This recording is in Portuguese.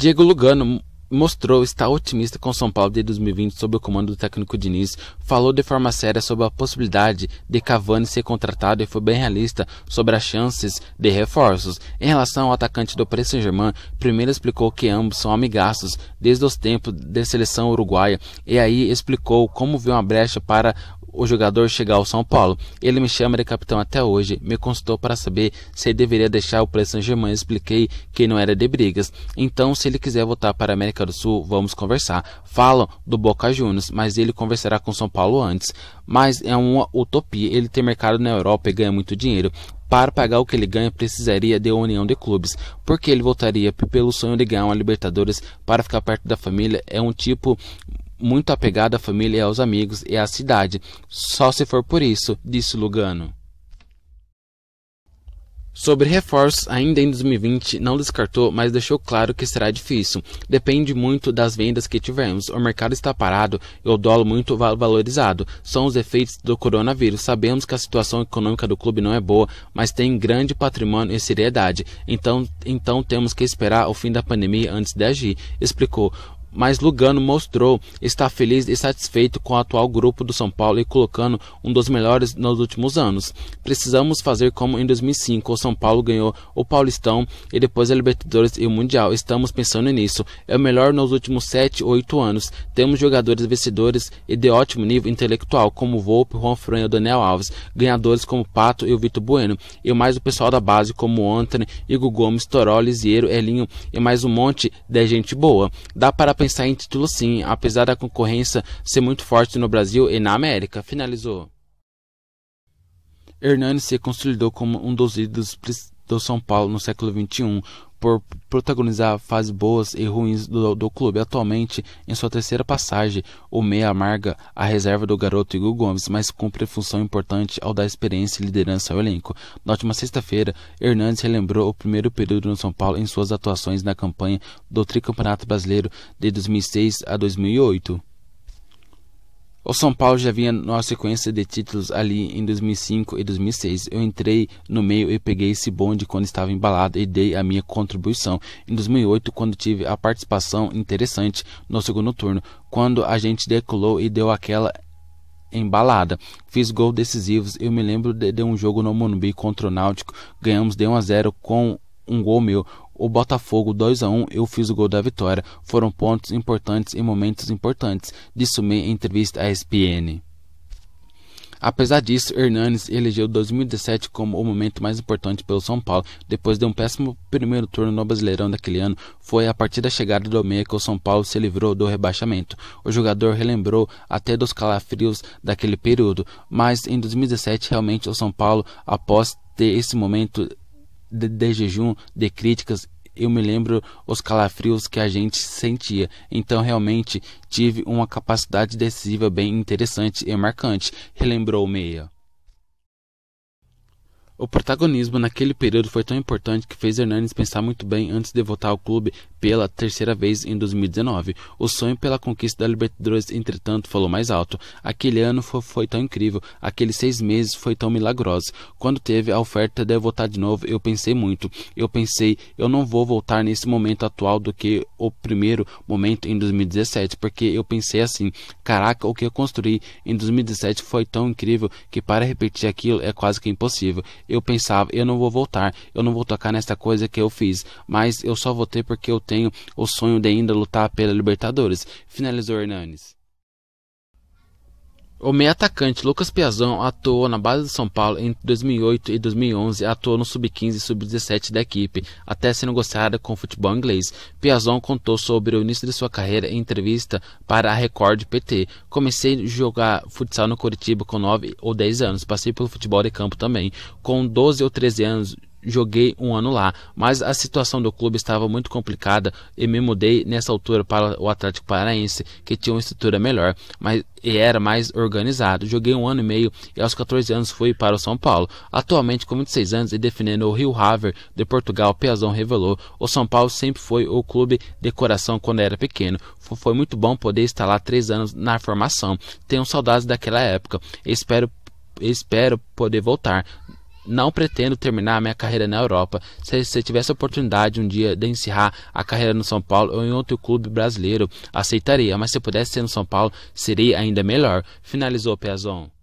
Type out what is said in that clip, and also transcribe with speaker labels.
Speaker 1: Diego Lugano mostrou estar otimista com São Paulo de 2020 sob o comando do técnico Diniz, falou de forma séria sobre a possibilidade de Cavani ser contratado e foi bem realista sobre as chances de reforços. Em relação ao atacante do Paris Saint-Germain, primeiro explicou que ambos são amigaços desde os tempos da seleção uruguaia e aí explicou como viu uma brecha para o jogador chegar ao São Paulo. Ele me chama de é capitão até hoje, me consultou para saber se deveria deixar o Paris Saint-Germain. Expliquei que não era de brigas. Então, se ele quiser voltar para a América do Sul, vamos conversar. Falam do Boca Juniors, mas ele conversará com São Paulo antes. Mas é uma utopia ele ter mercado na Europa e ganha muito dinheiro. Para pagar o que ele ganha, precisaria de uma união de clubes, porque ele voltaria pelo sonho de ganhar uma Libertadores para ficar perto da família. É um tipo muito apegado à família e aos amigos e à cidade, só se for por isso, disse Lugano. Sobre reforços, ainda em 2020, não descartou, mas deixou claro que será difícil. Depende muito das vendas que tivermos. O mercado está parado e o dólar muito valorizado. São os efeitos do coronavírus. Sabemos que a situação econômica do clube não é boa, mas tem grande patrimônio e seriedade. Então, então temos que esperar o fim da pandemia antes de agir, explicou mas Lugano mostrou estar feliz e satisfeito com o atual grupo do São Paulo e colocando um dos melhores nos últimos anos. Precisamos fazer como em 2005 o São Paulo ganhou o Paulistão e depois a Libertadores e o Mundial. Estamos pensando nisso. É o melhor nos últimos 7 ou 8 anos. Temos jogadores vencedores e de ótimo nível intelectual, como Volpe, Juan Fran e o Daniel Alves, ganhadores como Pato e o Vitor Bueno, e mais o pessoal da base como Anthony, Igor Gomes, Toró, Lisiero, Elinho e mais um monte de gente boa. Dá para pensar em título sim, apesar da concorrência ser muito forte no Brasil e na América. Finalizou. Hernani se consolidou como um dos ídolos do São Paulo no século XXI, por protagonizar fases boas e ruins do, do clube. Atualmente, em sua terceira passagem, o meia amarga a reserva do garoto Igor Gomes, mas cumpre função importante ao dar experiência e liderança ao elenco. Na última sexta-feira, Hernandes relembrou o primeiro período no São Paulo em suas atuações na campanha do Tricampeonato Brasileiro de 2006 a 2008. O São Paulo já vinha numa sequência de títulos ali em 2005 e 2006. Eu entrei no meio e peguei esse bonde quando estava embalado e dei a minha contribuição. Em 2008, quando tive a participação interessante no segundo turno, quando a gente decolou e deu aquela embalada. Fiz gols decisivos. Eu me lembro de, de um jogo no Morumbi contra o Náutico. Ganhamos de 1 a 0 com um gol meu. O Botafogo 2 a 1 eu fiz o gol da vitória. Foram pontos importantes e momentos importantes, disse o em entrevista à ESPN. Apesar disso, Hernanes elegeu 2017 como o momento mais importante pelo São Paulo. Depois de um péssimo primeiro turno no Brasileirão daquele ano, foi a partir da chegada do Meia que o São Paulo se livrou do rebaixamento. O jogador relembrou até dos calafrios daquele período, mas em 2017 realmente o São Paulo, após ter esse momento de, de jejum, de críticas, eu me lembro os calafrios que a gente sentia. Então realmente tive uma capacidade decisiva bem interessante e marcante, relembrou o Meia. O protagonismo naquele período foi tão importante que fez Hernanes pensar muito bem antes de voltar ao clube pela terceira vez em 2019. O sonho pela conquista da Libertadores, entretanto, falou mais alto. Aquele ano foi, foi tão incrível, aqueles seis meses foi tão milagroso. Quando teve a oferta de eu voltar de novo, eu pensei muito. Eu pensei, eu não vou voltar nesse momento atual do que o primeiro momento em 2017, porque eu pensei assim: caraca, o que eu construí em 2017 foi tão incrível que para repetir aquilo é quase que impossível. Eu pensava, eu não vou voltar, eu não vou tocar nessa coisa que eu fiz, mas eu só voltei porque eu tenho o sonho de ainda lutar pela Libertadores, finalizou Hernanes. O meia atacante Lucas Piazão atuou na base do São Paulo entre 2008 e 2011 atuou no sub-15 e sub-17 da equipe, até ser negociada com o futebol inglês. Piazão contou sobre o início de sua carreira em entrevista para a Record PT. Comecei a jogar futsal no Curitiba com 9 ou 10 anos, passei pelo futebol de campo também. Com 12 ou 13 anos, joguei um ano lá, mas a situação do clube estava muito complicada e me mudei nessa altura para o Atlético Paranaense, que tinha uma estrutura melhor, mas e era mais organizado. Joguei um ano e meio e aos 14 anos fui para o São Paulo. Atualmente, com 26 anos e defendendo o Rio Haver de Portugal, Piazão revelou: o São Paulo sempre foi o clube de coração quando era pequeno. Foi muito bom poder estar lá três anos na formação. Tenho saudades daquela época. Espero espero poder voltar não pretendo terminar a minha carreira na Europa. Se você tivesse a oportunidade um dia de encerrar a carreira no São Paulo ou em outro clube brasileiro, aceitaria, mas se pudesse ser no São Paulo, seria ainda melhor. Finalizou Piazon.